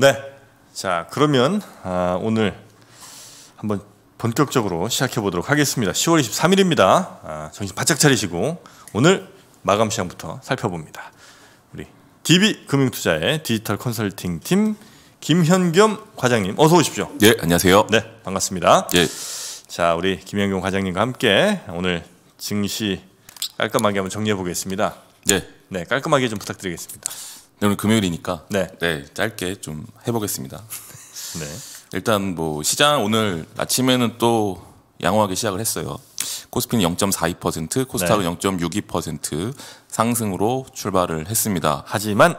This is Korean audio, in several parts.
네. 자, 그러면 아, 오늘 한번 본격적으로 시작해 보도록 하겠습니다. 10월 23일입니다. 아, 정신 바짝 차리시고 오늘 마감 시간부터 살펴봅니다. 우리 DB 금융투자의 디지털 컨설팅 팀 김현겸 과장님 어서 오십시오. 예, 안녕하세요. 네, 반갑습니다. 예. 자, 우리 김현겸 과장님과 함께 오늘 증시 깔끔하게 한번 정리해 보겠습니다. 네. 네, 깔끔하게 좀 부탁드리겠습니다. 네, 오늘 금요일이니까 네. 네 짧게 좀 해보겠습니다. 네. 일단 뭐 시장 오늘 아침에는 또 양호하게 시작을 했어요. 코스피는 0.42%, 코스닥은 0.62% 상승으로 출발을 했습니다. 하지만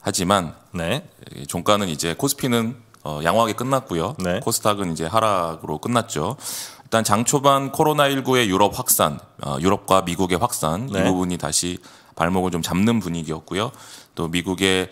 하지만 네. 종가는 이제 코스피는 어, 양호하게 끝났고요. 네. 코스닥은 이제 하락으로 끝났죠. 일단 장 초반 코로나19의 유럽 확산, 어, 유럽과 미국의 확산 이 네. 부분이 다시 발목을 좀 잡는 분위기였고요. 또 미국의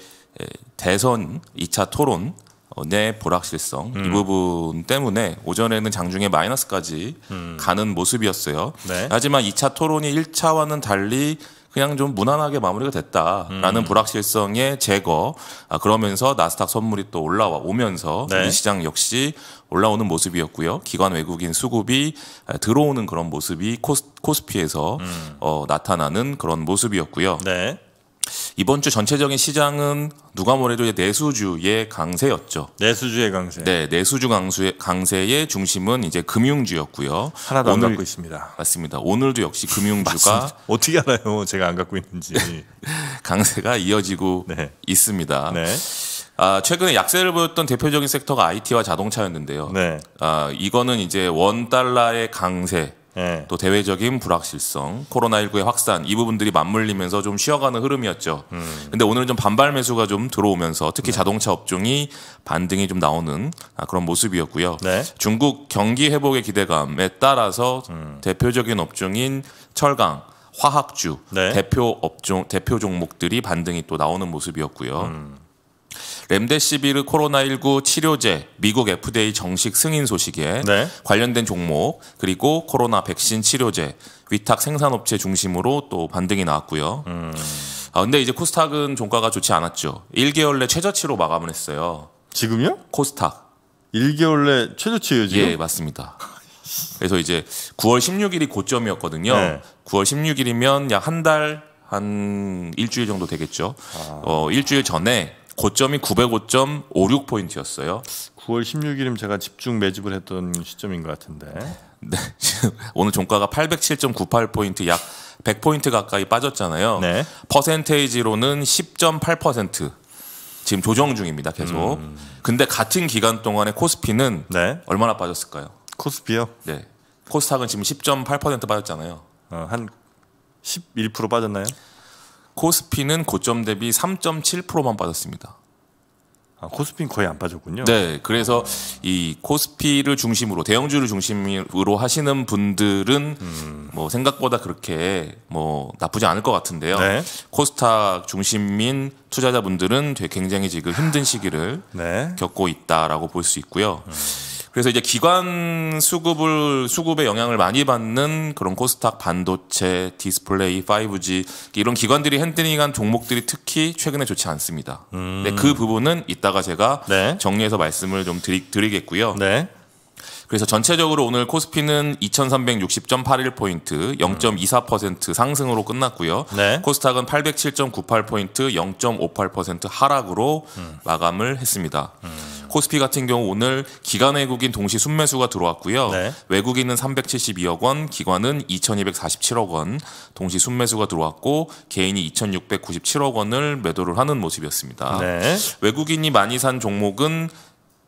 대선 2차 토론 어, 내 불확실성 음. 이 부분 때문에 오전에는 장중에 마이너스까지 음. 가는 모습이었어요. 네. 하지만 2차 토론이 1차와는 달리 그냥 좀 무난하게 마무리가 됐다라는 음. 불확실성의 제거 아, 그러면서 나스닥 선물이 또 올라와 오면서 네. 우리 시장 역시 올라오는 모습이었고요. 기관 외국인 수급이 아, 들어오는 그런 모습이 코스, 피에서 음. 어, 나타나는 그런 모습이었고요. 네. 이번 주 전체적인 시장은 누가 뭐래도 내수주의 강세였죠. 내수주의 강세. 네, 내수주 강수의 강세의 중심은 이제 금융주였고요. 하나도 오늘, 안 갖고 있습니다. 맞습니다. 오늘도 역시 금융주가 어떻게 알아요? 제가 안 갖고 있는지 강세가 이어지고 네. 있습니다. 네. 아, 최근에 약세를 보였던 대표적인 섹터가 IT와 자동차였는데요. 네. 아, 이거는 이제 원 달러의 강세 네. 또 대외적인 불확실성, 코로나19의 확산 이 부분들이 맞물리면서 좀 쉬어가는 흐름이었죠. 음. 근데 오늘은 좀 반발 매수가 좀 들어오면서 특히 네. 자동차 업종이 반등이 좀 나오는 아, 그런 모습이었고요. 네. 중국 경기 회복의 기대감에 따라서 음. 대표적인 업종인 철강, 화학주 네. 대표 업종 대표 종목들이 반등이 또 나오는 모습이었고요. 음. 렘데시비르 코로나19 치료제 미국 FDA 정식 승인 소식에 네. 관련된 종목 그리고 코로나 백신 치료제 위탁 생산업체 중심으로 또 반등이 나왔고요. 음. 아 근데 이제 코스닥은 종가가 좋지 않았죠. 1개월 내 최저치로 마감을 했어요. 지금요? 코스닥. 1개월 내 최저치예요, 지금? 예, 맞습니다. 그래서 이제 9월 16일이 고점이었거든요. 네. 9월 16일이면 약 한 달, 한 일주일 정도 되겠죠. 아... 어, 일주일 전에 고점이 905.56포인트였어요. 9월 16일이면 제가 집중 매집을 했던 시점인 것 같은데. 네. 오늘 종가가 807.98포인트 약 100포인트 가까이 빠졌잖아요. 네. 퍼센테이지로는 10.8% 지금 조정 중입니다. 계속. 음. 근데 같은 기간 동안에 코스피는 네. 얼마나 빠졌을까요? 코스피요? 네. 코스닥은 지금 10.8% 빠졌잖아요. 어, 한11% 빠졌나요? 코스피는 고점 대비 3.7%만 빠졌습니다. 아, 코스피는 거의 안 빠졌군요. 네, 그래서 이 코스피를 중심으로 대형주를 중심으로 하시는 분들은 음. 뭐 생각보다 그렇게 뭐 나쁘지 않을 것 같은데요. 네. 코스닥 중심인 투자자분들은 굉장히 지금 힘든 시기를 네. 겪고 있다라고 볼 수 있고요. 음. 그래서 이제 기관 수급을 수급에 영향을 많이 받는 그런 코스닥 반도체, 디스플레이, 5G 이런 기관들이 핸드링한 종목들이 특히 최근에 좋지 않습니다. 음. 네, 그 부분은 이따가 제가 네. 정리해서 말씀을 좀 드리, 드리겠고요. 네. 그래서 전체적으로 오늘 코스피는 2360.81포인트 0.24% 상승으로 끝났고요. 네. 코스닥은 807.98포인트 0.58% 하락으로 음. 마감을 했습니다. 음. 코스피 같은 경우 오늘 기간 외국인 동시 순매수가 들어왔고요. 네. 외국인은 372억 원, 기관은 2,247억 원 동시 순매수가 들어왔고 개인이 2,697억 원을 매도를 하는 모습이었습니다. 네. 외국인이 많이 산 종목은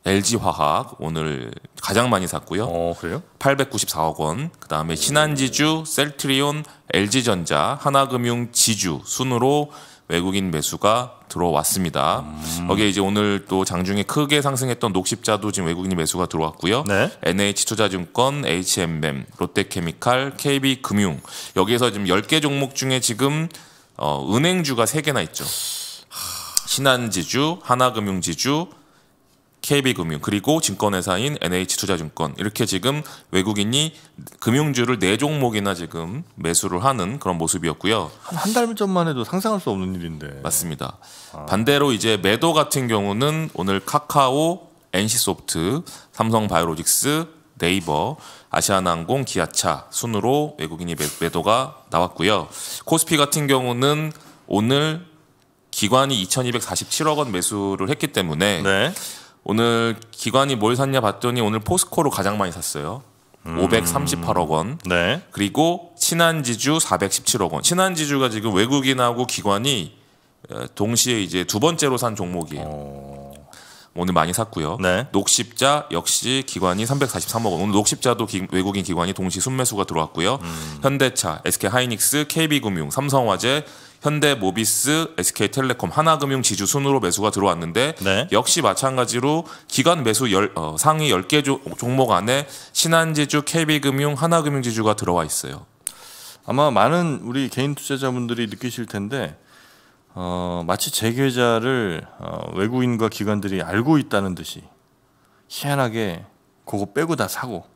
LG화학 오늘 가장 많이 샀고요. 어, 그래요? 894억 원. 그다음에 신한지주, 셀트리온, LG전자, 하나금융, 지주 순으로 외국인 매수가 들어왔습니다. 음. 거기에 이제 오늘 또 장중에 크게 상승했던 녹십자도 지금 외국인 매수가 들어왔고요. 네. NH투자증권, HMM, 롯데케미칼, KB금융 여기에서 지금 10개 종목 중에 지금 어, 은행주가 3개나 있죠. 신한지주, 하나금융지주, KB금융 그리고 증권회사인 NH투자증권 이렇게 지금 외국인이 금융주를 네 종목이나 지금 매수를 하는 그런 모습이었고요. 한한달 전만 해도 상상할 수 없는 일인데. 맞습니다. 아. 반대로 이제 매도 같은 경우는 오늘 카카오, NC소프트, 삼성바이오로직스, 네이버, 아시아나항공, 기아차 순으로 외국인이 매도가 나왔고요. 코스피 같은 경우는 오늘 기관이 2,247억 원 매수를 했기 때문에 네. 오늘 기관이 뭘 샀냐 봤더니 오늘 포스코로 가장 많이 샀어요. 음. 538억 원. 네. 그리고 신한지주 417억 원. 신한지주가 지금 외국인하고 기관이 동시에 이제 두 번째로 산 종목이에요. 어... 오늘 많이 샀고요. 네. 녹십자 역시 기관이 343억 원. 오늘 녹십자도 기, 외국인 기관이 동시 순매수가 들어왔고요. 음. 현대차, SK하이닉스, KB금융, 삼성화재, 현대, 모비스, SK텔레콤, 하나금융, 지주 순으로 매수가 들어왔는데 네. 역시 마찬가지로 기간 매수 열, 어, 상위 10개 조, 종목 안에 신한지주, KB금융, 하나금융지주가 들어와 있어요. 아마 많은 우리 개인 투자자분들이 느끼실 텐데 어, 마치 재계좌를 어, 외국인과 기관들이 알고 있다는 듯이 희한하게 그거 빼고 다 사고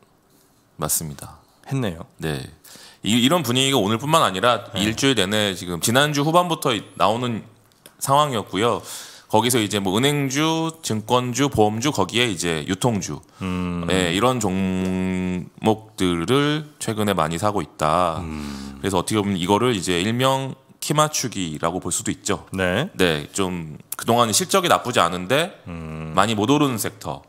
맞습니다. 했네요. 네. 이, 런 분위기가 오늘뿐만 아니라 네. 일주일 내내 지금 지난주 후반부터 나오는 상황이었고요. 거기서 이제 뭐 은행주, 증권주, 보험주 거기에 이제 유통주 음. 네, 이런 종목들을 최근에 많이 사고 있다. 음. 그래서 어떻게 보면 이거를 이제 일명 키맞추기라고 볼 수도 있죠. 네. 네, 좀 그동안 실적이 나쁘지 않은데 음. 많이 못 오르는 섹터.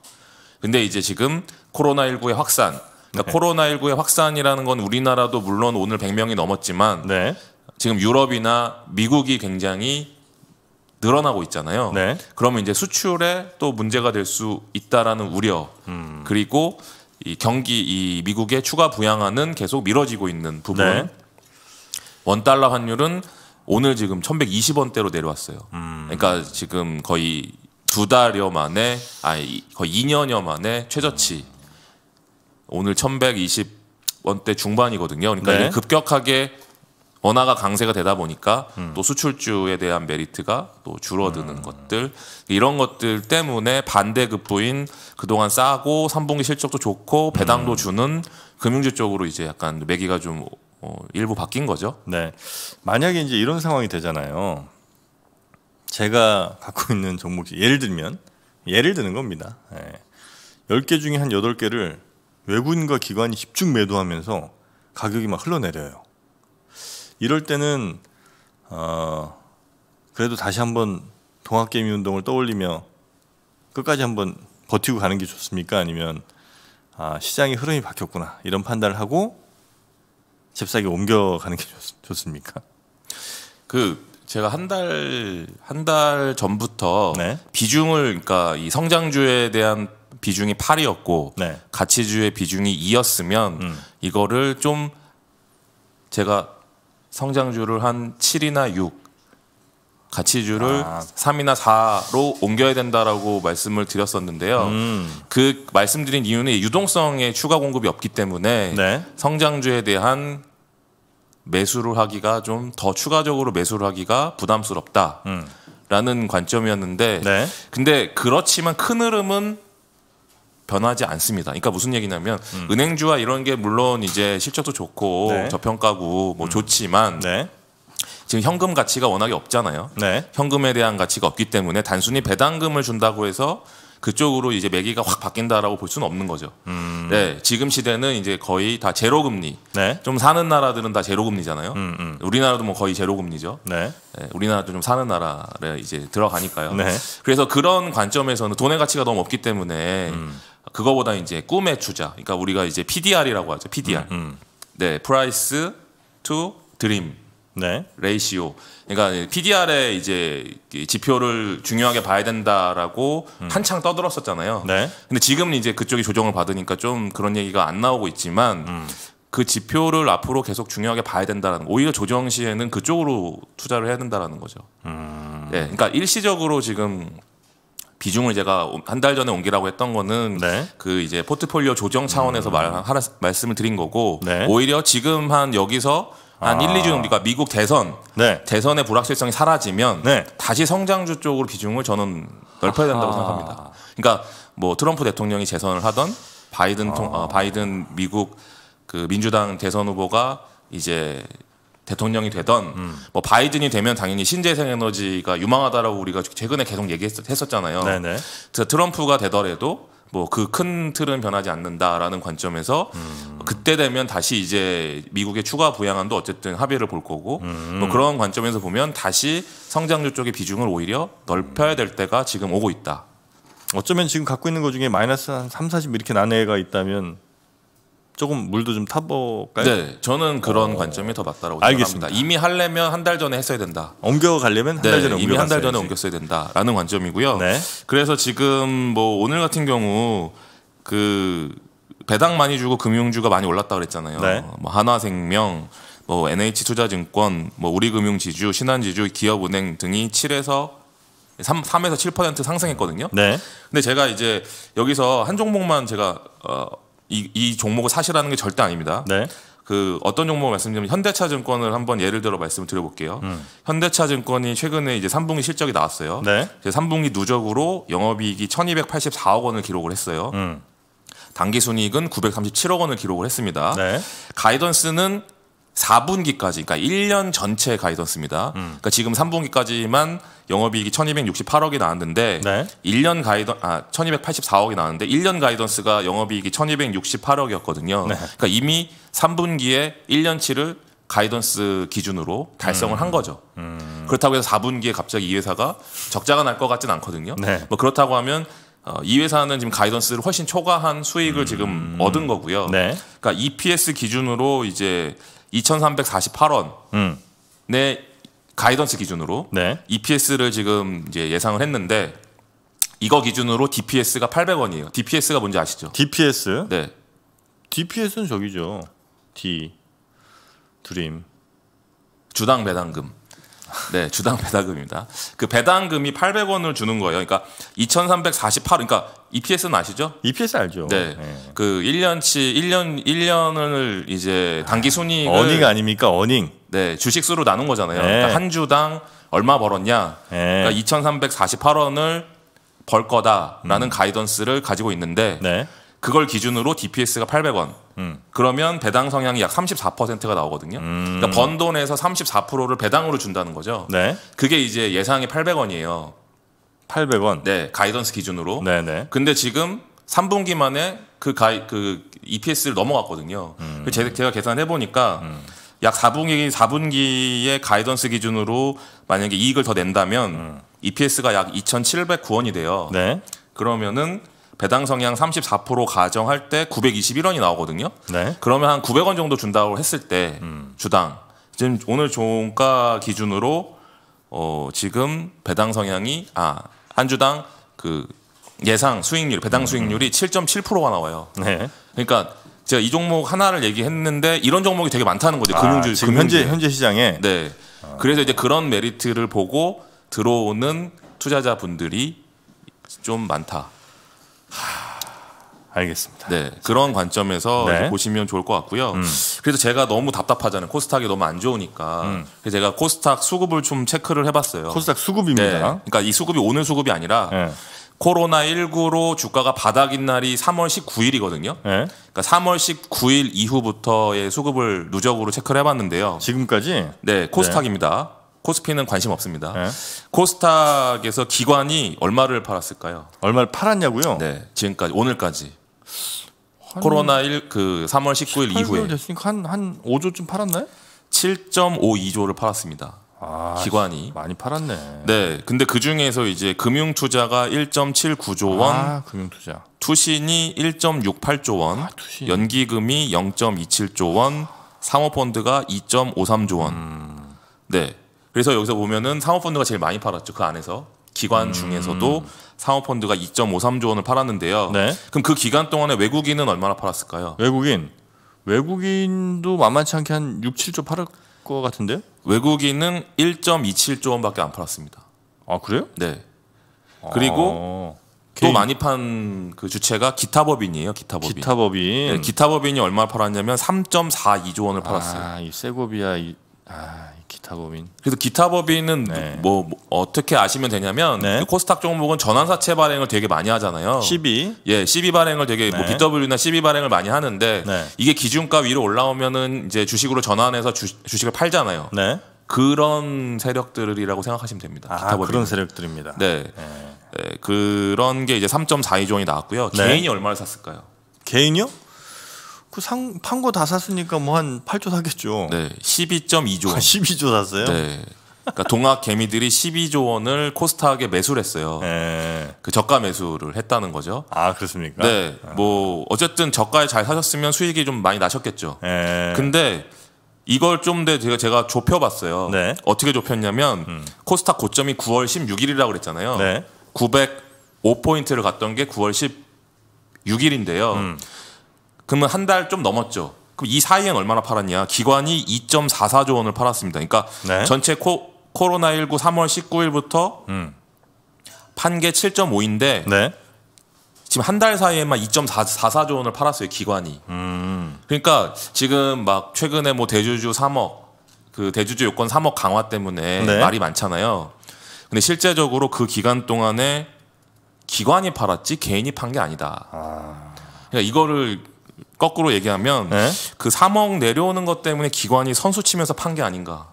근데 이제 지금 코로나19의 확산 그러니까 코로나19의 확산이라는 건 우리나라도 물론 오늘 100명이 넘었지만 네. 지금 유럽이나 미국이 굉장히 늘어나고 있잖아요. 네. 그러면 이제 수출에 또 문제가 될 수 있다라는 우려 음. 그리고 이 경기 이 미국의 추가 부양하는 계속 미뤄지고 있는 부분. 네. 원 달러 환율은 오늘 지금 1,120원대로 내려왔어요. 음. 그러니까 지금 거의 두 달여 만에 아니 거의 2년여 만에 최저치 오늘 1120원대 중반이거든요. 그러니까 네. 급격하게 원화가 강세가 되다 보니까 음. 또 수출주에 대한 메리트가 또 줄어드는 음. 것들 이런 것들 때문에 반대급부인 그동안 싸고 3분기 실적도 좋고 배당도 음. 주는 금융주 쪽으로 이제 약간 매기가 좀 어, 일부 바뀐 거죠. 네. 만약에 이제 이런 상황이 되잖아요. 제가 갖고 있는 종목 예를 들면 예를 드는 겁니다. 예. 10개 중에 한 8개를 외국인과 기관이 집중 매도하면서 가격이 막 흘러내려요. 이럴 때는 어, 그래도 다시 한번 동학개미 운동을 떠올리며 끝까지 한번 버티고 가는 게 좋습니까? 아니면 아, 시장의 흐름이 바뀌었구나 이런 판단을 하고 잽싸게 옮겨가는 게 좋, 습니까그 제가 한 달 한달 한달 전부터 네? 비중을 그러니까 이 성장주에 대한 비중이 8이었고 네. 가치주의 비중이 2였으면 음. 이거를 좀 제가 성장주를 한 7이나 6 가치주를 아. 3이나 4로 옮겨야 된다라고 말씀을 드렸었는데요. 음. 그 말씀드린 이유는 유동성의 추가 공급이 없기 때문에 네. 성장주에 대한 매수를 하기가 좀 더 추가적으로 매수를 하기가 부담스럽다라는 음. 관점이었는데 네. 근데 그렇지만 큰 흐름은 변하지 않습니다. 그러니까 무슨 얘기냐면 음. 은행주와 이런 게 물론 이제 실적도 좋고 네. 저평가고 뭐 음. 좋지만 네. 지금 현금 가치가 워낙에 없잖아요. 네. 현금에 대한 가치가 없기 때문에 단순히 배당금을 준다고 해서 그쪽으로 이제 매기가 확 바뀐다라고 볼 수는 없는 거죠. 음. 네, 지금 시대는 이제 거의 다 제로 금리. 네. 좀 사는 나라들은 다 제로 금리잖아요. 음, 음. 우리나라도 뭐 거의 제로 금리죠. 네. 네. 우리나라도 좀 사는 나라에 이제 들어가니까요. 네. 그래서 그런 관점에서는 돈의 가치가 너무 없기 때문에 음. 그거보다 이제 꿈의 투자. 그러니까 우리가 이제 PDR이라고 하죠. PDR. 음, 음. 네, 프라이스 투 드림. 네. 레이시오. 그러니까 PDR의 이제 지표를 중요하게 봐야 된다라고 음. 한창 떠들었었잖아요. 네. 근데 지금 이제 그쪽이 조정을 받으니까 좀 그런 얘기가 안 나오고 있지만 음. 그 지표를 앞으로 계속 중요하게 봐야 된다라는 오히려 조정 시에는 그쪽으로 투자를 해야 된다라는 거죠. 음. 네. 그러니까 일시적으로 지금 비중을 제가 한 달 전에 옮기라고 했던 거는 네. 그 이제 포트폴리오 조정 차원에서 음. 말, 하라, 말씀을 드린 거고 네. 오히려 지금 한 여기서 한 아. 1, 2주 정도, 가 미국 대선, 네. 대선의 불확실성이 사라지면 네. 다시 성장주 쪽으로 비중을 저는 넓혀야 된다고 아하. 생각합니다. 그러니까 뭐 트럼프 대통령이 재선을 하던 바이든 아. 어, 바이든 미국 그 민주당 대선 후보가 이제 대통령이 되던 음. 뭐 바이든이 되면 당연히 신재생 에너지가 유망하다라고 우리가 최근에 계속 얘기했었잖아요. 네네. 트럼프가 되더라도 뭐 그 큰 틀은 변하지 않는다라는 관점에서 음. 그때 되면 다시 이제 미국의 추가 부양안도 어쨌든 합의를 볼 거고 음. 뭐 그런 관점에서 보면 다시 성장률 쪽의 비중을 오히려 넓혀야 될 때가 지금 오고 있다. 어쩌면 지금 갖고 있는 것 중에 마이너스 한 3, 40 이렇게 난해가 있다면 조금 물도 좀 타볼까요? 네, 저는 그런 어... 관점이 더 맞다라고 생각합니다. 이미 하려면 한 달 전에 했어야 된다. 옮겨가려면 한달 네, 전에 이미 한달 전에 옮겼어야 된다라는 관점이고요. 네. 그래서 지금 뭐 오늘 같은 경우 그 배당 많이 주고 금융주가 많이 올랐다 그랬잖아요. 네. 뭐 한화생명, 뭐 NH투자증권, 뭐 우리금융지주, 신한지주, 기업은행 등이 7에서 3, 3에서 7% 상승했거든요. 네. 근데 제가 이제 여기서 한 종목만 제가 어, 이, 이 종목을 사실하는 게 절대 아닙니다. 네. 그 어떤 종목을 말씀드리면 현대차증권을 한번 예를 들어 말씀을 드려볼게요. 음. 현대차증권이 최근에 이제 3분기 실적이 나왔어요. 네. 이제 3분기 누적으로 영업이익이 1,284억 원을 기록을 했어요. 음. 단기 순이익은 937억 원을 기록을 했습니다. 네. 가이던스는 4분기까지, 그러니까 1년 전체 가이던스입니다. 음. 그러니까 지금 3분기까지만 영업이익이 1,268억이 나왔는데 네. 1년 가이던 아 1,284억이 나왔는데 1년 가이던스가 영업이익이 1,268억이었거든요. 네. 그러니까 이미 3분기에 1년치를 가이던스 기준으로 달성을 음. 한 거죠. 음. 그렇다고 해서 4분기에 갑자기 이 회사가 적자가 날 것 같진 않거든요. 네. 뭐 그렇다고 하면 어, 이 회사는 지금 가이던스를 훨씬 초과한 수익을 음. 지금 얻은 거고요. 네. 그러니까 EPS 기준으로 이제 2,348원. 음. 네. 가이던스 기준으로 네. EPS를 지금 이제 예상을 했는데 이거 기준으로 DPS가 800원이에요. DPS가 뭔지 아시죠? DPS? 네. DPS는 저기죠. D 드림 주당 배당금. 네, 주당 배당금입니다. 그 배당금이 800원을 주는 거예요. 그러니까 2,348원 그러니까 EPS는 아시죠? EPS 알죠. 네. 네. 그 1년치 1년 1년을 이제 단기 순이익 어닝 아닙니까? 어닝. 네, 주식 수로 나눈 거잖아요. 네. 그러니까 한 주당 얼마 벌었냐? 네. 그러니까 2,348원을 벌 거다라는 음. 가이던스를 가지고 있는데 네. 그걸 기준으로 DPS가 800원. 음. 그러면 배당 성향이 약 34%가 나오거든요. 음. 그러니까 번 돈에서 34%를 배당으로 준다는 거죠. 네. 그게 이제 예상이 800원이에요. 800원. 네, 가이던스 기준으로. 네, 네. 근데 지금 3분기 만에 그 가이 그 EPS를 넘어갔거든요. 음. 그 제가, 제가 계산해 보니까 음. 약 4분기 4분기의 가이던스 기준으로 만약에 이익을 더 낸다면 음. EPS가 약 2,709원이 돼요. 네. 그러면은 배당 성향 34% 가정할 때 921원이 나오거든요. 네. 그러면 한 900원 정도 준다고 했을 때 음. 주당 지금 오늘 종가 기준으로 어 지금 배당 성향이 아 한 주당 그 예상 수익률 배당 음, 음. 수익률이 7.7%가 나와요. 네. 그러니까 제가 이 종목 하나를 얘기했는데 이런 종목이 되게 많다는 거죠. 아, 금융주 지금 금융주 현재 현재 시장에. 네. 아. 그래서 이제 그런 메리트를 보고 들어오는 투자자분들이 좀 많다. 알겠습니다. 네, 그런 네. 관점에서 네. 보시면 좋을 것 같고요. 음. 그래서 제가 너무 답답하잖아요. 코스닥이 너무 안 좋으니까. 음. 그래서 제가 코스닥 수급을 좀 체크를 해봤어요. 코스닥 수급입니다. 네. 그러니까 이 수급이 오늘 수급이 아니라 네. 코로나 19로 주가가 바닥인 날이 3월 19일이거든요. 그러니까 3월 19일 이후부터의 수급을 누적으로 체크를 해봤는데요. 지금까지? 네, 코스닥입니다. 네. 코스피는 관심 없습니다. 네. 코스닥에서 기관이 얼마를 팔았을까요? 얼마를 팔았냐고요? 네, 지금까지 오늘까지 코로나 1그 3월 19일 이후에 됐으니까 한, 한 5조쯤 팔았나요? 7.52조를 팔았습니다. 아, 기관이 많이 팔았네. 네, 근데 그 중에서 이제 금융 투자가 1.79조 원, 아, 금융 투자, 투신이 1.68조 원, 아, 투신. 연기금이 0.27조 원, 상호펀드가 2.53조 원. 음. 네, 그래서 여기서 보면은 상호펀드가 제일 많이 팔았죠. 그 안에서 기관 음. 중에서도 상호펀드가 2.53조 원을 팔았는데요. 네. 그럼 그 기간 동안에 외국인은 얼마나 팔았을까요? 외국인 외국인도 만만치 않게 한 6, 7조 팔을 것 같은데? 외국인은 1.27조 원밖에 안 팔았습니다. 아 그래요? 네. 그리고 아, 또 개인... 많이 판 그 주체가 기타법인이에요. 기타법인. 기타법인. 네, 기타법인이 얼마 팔았냐면 3.42조 원을 팔았어요. 아, 이 세고비아 이... 아... 기타 법인. 그래서 기타 법인은 네. 뭐, 뭐 어떻게 아시면 되냐면 네. 그 코스닥 종목은 전환사채 발행을 되게 많이 하잖아요. 12. 예, 12 발행을 되게 뭐 네. 뭐 BW나 12 발행을 많이 하는데 네. 이게 기준가 위로 올라오면은 이제 주식으로 전환해서 주, 식을 팔잖아요. 네. 그런 세력들이라고 생각하시면 됩니다. 아, 기타 법인 그런 세력들입니다. 네. 네. 네. 그런 게 이제 3.42종이 나왔고요. 개인이 얼마를 샀을까요? 개인요? 그 상, 판고다 샀으니까 뭐 한 8조 사겠죠. 네, 12.2조 원. 12조 아, 샀어요? 네. 그러니까 동학 개미들이 12조 원을 코스닥에 매수를 했어요. 네. 그 저가 매수를 했다는 거죠. 아 그렇습니까? 네. 아. 뭐 어쨌든 저가에 잘 사셨으면 수익이 좀 많이 나셨겠죠. 네. 근데 이걸 좀 더 제가 제가 좁혀봤어요. 네. 어떻게 좁혔냐면 음. 코스닥 고점이 9월 16일이라고 그랬잖아요. 네. 905포인트를 갔던 게 9월 16일인데요. 음. 그러면 한 달 좀 넘었죠. 그럼 이 사이엔 얼마나 팔았냐? 기관이 2.44조 원을 팔았습니다. 그러니까 네. 전체 코, 코 로나1구 3월 19일부터 음. 판게 7.5인데 네. 지금 한 달 사이에만 2.44조 원을 팔았어요 기관이. 음. 그러니까 지금 막 최근에 뭐 대주주 3억 그 대주주 요건 3억 강화 때문에 네. 말이 많잖아요. 근데 실제적으로 그 기간 동안에 기관이 팔았지 개인이 판 게 아니다. 아... 그러니까 이거를 거꾸로 얘기하면 네? 그 3억 내려오는 것 때문에 기관이 선수 치면서 판 게 아닌가.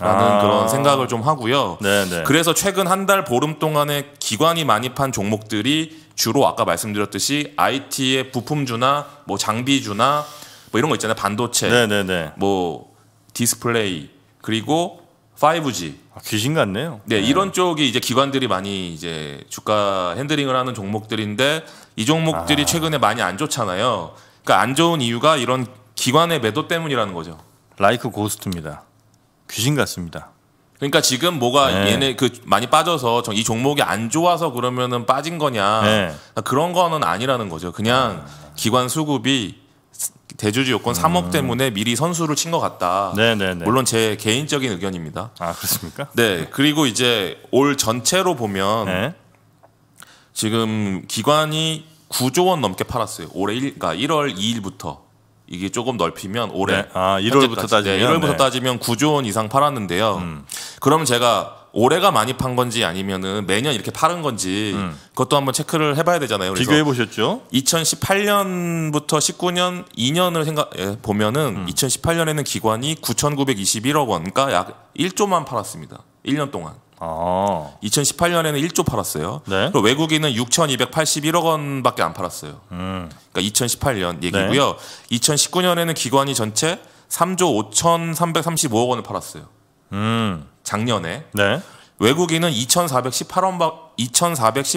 라는 아. 그런 생각을 좀 하고요. 네네. 네. 그래서 최근 한 달 보름 동안에 기관이 많이 판 종목들이 주로 아까 말씀드렸듯이 IT의 부품주나 뭐 장비주나 뭐 이런 거 있잖아요. 반도체, 네네네. 네, 네. 뭐 디스플레이 그리고 5G. 아, 귀신 같네요. 네, 네, 이런 쪽이 이제 기관들이 많이 이제 주가 핸들링을 하는 종목들인데 이 종목들이 아. 최근에 많이 안 좋잖아요. 그러니까 안 좋은 이유가 이런 기관의 매도 때문이라는 거죠. 라이크 고스트입니다. 귀신 같습니다. 그러니까 지금 뭐가 네. 얘네 그 많이 빠져서 이 종목이 안 좋아서 그러면은 빠진 거냐 네. 아, 그런 거는 아니라는 거죠. 그냥 기관 수급이 대주주 요건 음. 3억 때문에 미리 선수를 친 것 같다. 네네네. 네, 네. 물론 제 개인적인 의견입니다. 아 그렇습니까? 네. 그리고 이제 올 전체로 보면 네. 지금 기관이 9조 원 넘게 팔았어요. 올해 1, 그러니까 1월 2일부터 이게 조금 넓히면 올해 네. 아 1월부터 따지면 네, 1월부터 네. 따지면 9조 원 이상 팔았는데요. 음. 그러면 제가 올해가 많이 판 건지 아니면은 매년 이렇게 파는 건지 음. 그것도 한번 체크를 해봐야 되잖아요. 비교해 보셨죠? 2018년부터 19년 2년을 생각 예, 보면은 음. 2018년에는 기관이 9,921억 원, 그러니까 약 1조만 팔았습니다. 1년 동안. 아. 어. 2018년에는 1조 팔았어요. 네. 그리고 외국인은 6,281억 원밖에 안 팔았어요. 음. 그러니까 2018년 얘기고요. 네. 2019년에는 기관이 전체 3조 5,335억 원을 팔았어요. 음. 작년에. 네. 외국인은 2 4 1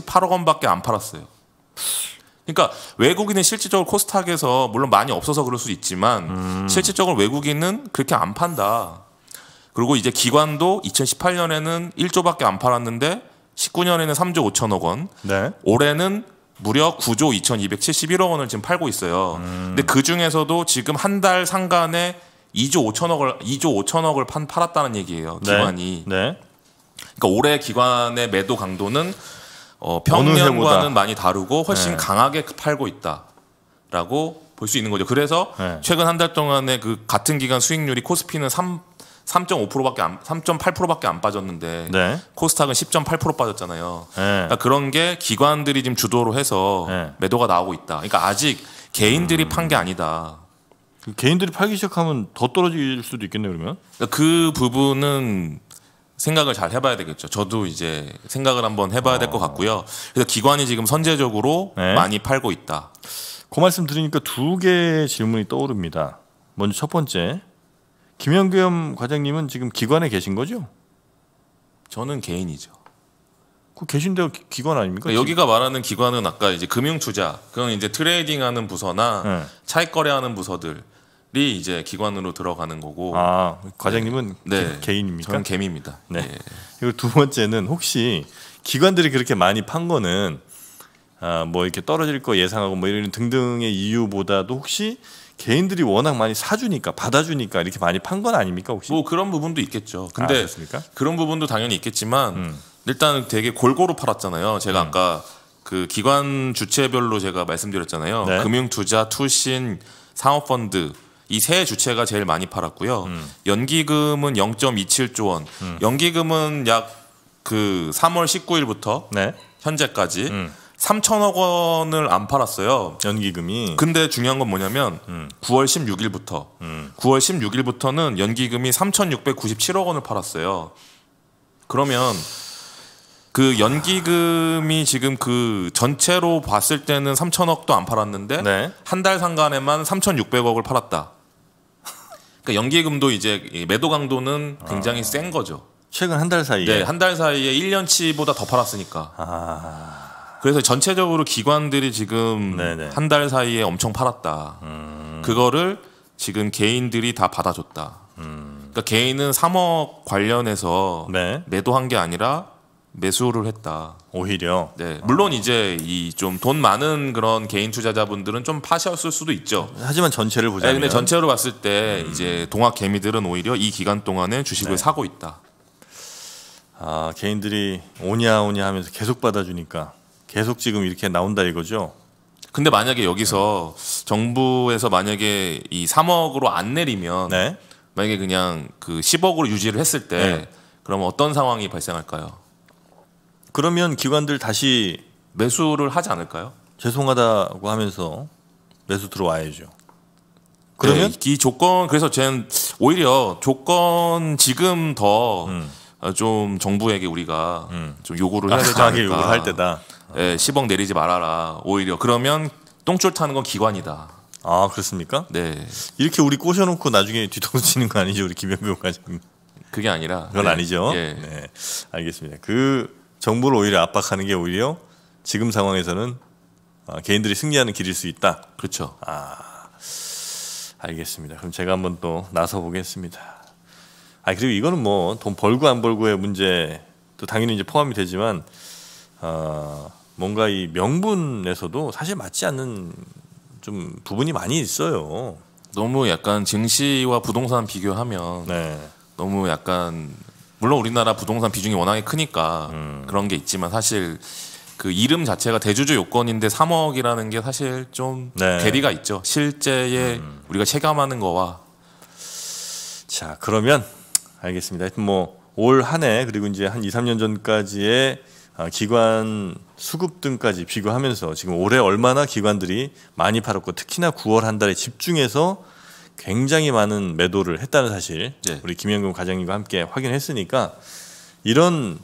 8억 원밖에 안 팔았어요. 그러니까 외국인은 실질적으로 코스닥에서 물론 많이 없어서 그럴 수 있지만 음. 실질적으로 외국인은 그렇게 안 판다. 그리고 이제 기관도 2018년에는 1조밖에 안 팔았는데 19년에는 3조 5천억 원, 네. 올해는 무려 9조 2,271억 원을 지금 팔고 있어요. 음. 근데 그 중에서도 지금 한 달 상간에 2조 5천억을 2조 5천억을 판 팔았다는 얘기예요. 네. 기관이. 네. 네. 그러니까 올해 기관의 매도 강도는 어, 평년과는 많이 다르고 훨씬 네. 강하게 팔고 있다라고 볼 수 있는 거죠. 그래서 네. 최근 한 달동안에그 같은 기간 수익률이 코스피는 3 3.5%밖에 안 3.8%밖에 안 빠졌는데 네. 코스닥은 10.8% 빠졌잖아요. 네. 그러니까 그런 게 기관들이 지금 주도로 해서 네. 매도가 나오고 있다. 그러니까 아직 개인들이 음. 판게 아니다. 그 개인들이 팔기 시작하면 더 떨어질 수도 있겠네 그러면. 그러니까 그 부분은 생각을 잘 해봐야 되겠죠. 저도 이제 생각을 한번 해봐야 될것 아. 같고요. 그래서 기관이 지금 선제적으로 네. 많이 팔고 있다. 그 말씀 드리니까 두 개의 질문이 떠오릅니다. 먼저 첫 번째. 김영겸 과장님은 지금 기관에 계신 거죠? 저는 개인이죠. 그 계신데 기관 아닙니까? 그러니까 여기가 말하는 기관은 아까 이제 금융투자, 그건 이제 트레이딩하는 부서나 네. 차익 거래하는 부서들이 이제 기관으로 들어가는 거고. 아 과장님은 네. 네. 개, 인입니까 저는 개미입니다. 네. 네. 그리고 두 번째는 혹시 기관들이 그렇게 많이 판 거는 아, 뭐 이렇게 떨어질 거 예상하고 뭐 이런 등등의 이유보다도 혹시 개인들이 워낙 많이 사주니까 받아주니까 이렇게 많이 판 건 아닙니까 혹시? 뭐 그런 부분도 있겠죠. 아, 근데 아, 그런 부분도 당연히 있겠지만 음. 일단 되게 골고루 팔았잖아요. 제가 음. 아까 그 기관 주체별로 제가 말씀드렸잖아요. 네. 금융투자, 투신, 상업펀드 이 세 주체가 제일 많이 팔았고요. 음. 연기금은 0.27조 원. 음. 연기금은 약 그 3월 19일부터 네. 현재까지. 음. 3천억 원을 안 팔았어요. 연기금이. 근데 중요한 건 뭐냐면 음. 9월 16일부터 음. 9월 16일부터는 연기금이 3,697억 원을 팔았어요. 그러면 그 연기금이 지금 그 전체로 봤을 때는 3천억도 안 팔았는데 네. 한달 상간에만 3,600억을 팔았다. 그러니까 연기금도 이제 매도 강도는 굉장히 아. 센 거죠. 최근 한 달 사이에 네, 한 달 사이에 1년치보다 더 팔았으니까. 아. 그래서 전체적으로 기관들이 지금 네, 네. 한달 사이에 엄청 팔았다. 음. 그거를 지금 개인들이 다 받아줬다. 음. 그러니까 개인은 3억 관련해서 네. 매도한 게 아니라 매수를 했다. 오히려. 네. 물론 어. 이제 이 좀 돈 많은 그런 개인 투자자분들은 좀 파셨을 수도 있죠. 하지만 전체를 보자면. 네, 근데 전체로 봤을 때 음. 이제 동학 개미들은 오히려 이 기간 동안에 주식을 네. 사고 있다. 아 개인들이 오냐 오냐 하면서 계속 받아주니까 계속 지금 이렇게 나온다 이거죠. 근데 만약에 여기서 정부에서 만약에 이 3억으로 안 내리면 네. 만약에 그냥 그 10억으로 유지를 했을 때 네. 그럼 어떤 상황이 발생할까요? 그러면 기관들 다시 매수를 하지 않을까요? 죄송하다고 하면서 매수 들어와야죠. 네, 그러면 네, 이 조건 그래서 저는 오히려 조건 지금 더 음. 어, 좀 정부에게 우리가 음. 좀 요구를 해야 되지 않을까. 요구를 할 때다. 예, 10억 내리지 말아라. 오히려 그러면 똥줄 타는 건 기관이다. 아 그렇습니까? 네. 이렇게 우리 꼬셔놓고 나중에 뒤통수 치는 거 아니죠, 우리 김현병 과장님? 그게 아니라. 그건 네. 아니죠. 예. 네. 알겠습니다. 그 정부를 오히려 압박하는 게 오히려 지금 상황에서는 아, 개인들이 승리하는 길일 수 있다. 그렇죠. 아 알겠습니다. 그럼 제가 한번 또 나서 보겠습니다. 아 그리고 이거는 뭐 돈 벌고 안 벌고의 문제도 당연히 이제 포함이 되지만 어, 뭔가 이 명분에서도 사실 맞지 않는 좀 부분이 많이 있어요. 너무 약간 증시와 부동산 비교하면 네. 너무 약간 물론 우리나라 부동산 비중이 워낙에 크니까 음. 그런 게 있지만 사실 그 이름 자체가 대주주 요건인데 3억이라는 게 사실 좀 네. 괴리가 있죠. 실제에 음. 우리가 체감하는 거와 자 그러면 알겠습니다. 하여튼 뭐올 한 해 그리고 이제 한 2, 3년 전까지의 아, 기관 수급 등까지 비교하면서 지금 올해 얼마나 기관들이 많이 팔았고 특히나 9월 한 달에 집중해서 굉장히 많은 매도를 했다는 사실 네. 우리 김현금 과장님과 함께 확인했으니까 이런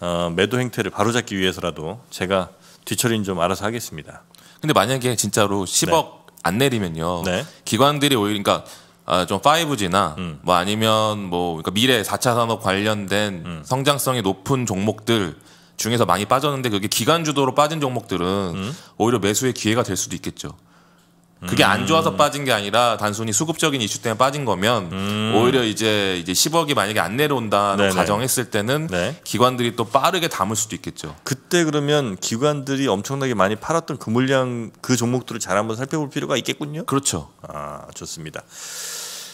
어, 매도 행태를 바로잡기 위해서라도 제가 뒤처리는 좀 알아서 하겠습니다. 근데 만약에 진짜로 10억 네. 안 내리면요. 네. 기관들이 오히려 그러니까 아, 좀 5G나 음. 뭐 아니면 뭐 그러니까 미래 4차 산업 관련된 음. 성장성이 높은 종목들 중에서 많이 빠졌는데 그게 기간 주도로 빠진 종목들은 음. 오히려 매수의 기회가 될 수도 있겠죠. 그게 안 좋아서 음. 빠진 게 아니라 단순히 수급적인 이슈 때문에 빠진 거면 음. 오히려 이제 이제 10억이 만약에 안 내려온다고 가정했을 때는 네. 기관들이 또 빠르게 담을 수도 있겠죠. 그때 그러면 기관들이 엄청나게 많이 팔았던 그 물량 그 종목들을 잘 한번 살펴볼 필요가 있겠군요. 그렇죠. 아 좋습니다.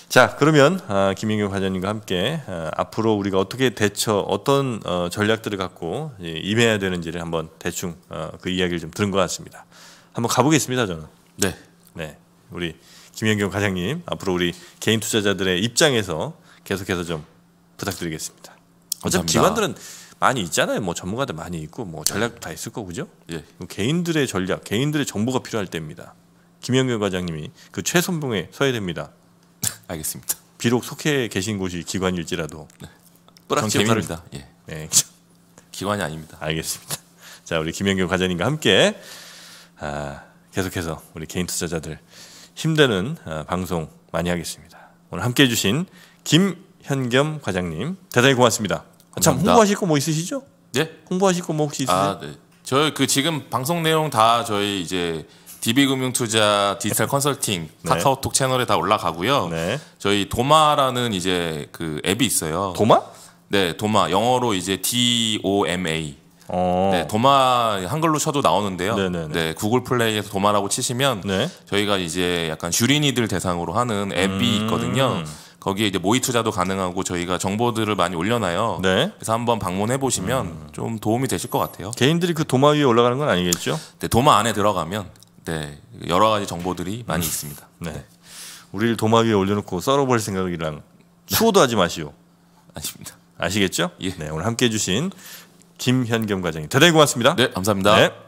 자 그러면 아, 김인경 과장님과 함께 아, 앞으로 우리가 어떻게 대처 어떤 어, 전략들을 갖고 예, 임해야 되는지를 한번 대충 어, 그 이야기를 좀 들은 것 같습니다. 한번 가보겠습니다 저는. 네. 네. 우리 김현경 과장님 앞으로 우리 개인 투자자들의 입장에서 계속해서 좀 부탁드리겠습니다. 어차피 기관들은 많이 있잖아요. 뭐 전문가들 많이 있고 뭐 전략도 다 있을 거고 죠 예. 개인들의 전략, 개인들의 정보가 필요할 때입니다. 김현경 과장님이 그 최선봉에 서야 됩니다. 알겠습니다. 비록 속해 계신 곳이 기관일지라도 네. 뿌락입니다 예. 네. 그렇죠. 기관이 아닙니다. 알겠습니다. 자 우리 김영규 과장님과 함께 아, 계속해서 우리 개인 투자자들 힘드는 아, 방송 많이 하겠습니다. 오늘 함께해 주신 김현겸 과장님 대단히 고맙습니다. 아, 참 홍보하실 거 뭐 있으시죠? 네. 홍보하실 거 뭐 혹시 아, 있으세요? 아, 네. 저그 지금 방송 내용 다 저희 이제 DB금융투자 디지털 컨설팅 네. 카카오톡 채널에 다 올라가고요. 네. 저희 도마라는 이제 그 앱이 있어요. 도마? 네, 도마 영어로 이제 D O M A. 어. 네, 도마 한글로 쳐도 나오는데요. 네네네. 네, 네. 네 구글 플레이에서 도마라고 치시면 네. 저희가 이제 약간 슈린이들 대상으로 하는 앱이 음. 있거든요. 거기에 이제 모의 투자도 가능하고 저희가 정보들을 많이 올려놔요. 네. 그래서 한번 방문해 보시면 음. 좀 도움이 되실 것 같아요. 개인들이 그 도마 위에 올라가는 건 아니겠죠? 네, 도마 안에 들어가면 네 여러 가지 정보들이 많이 있습니다. 네. 네. 우리를 도마 위에 올려놓고 썰어볼 생각이랑 수호도 하지 마시오. 아닙니다. 아시겠죠? 예. 네 오늘 함께해 주신 김현겸 과장님 대단히 고맙습니다. 네 감사합니다. 네.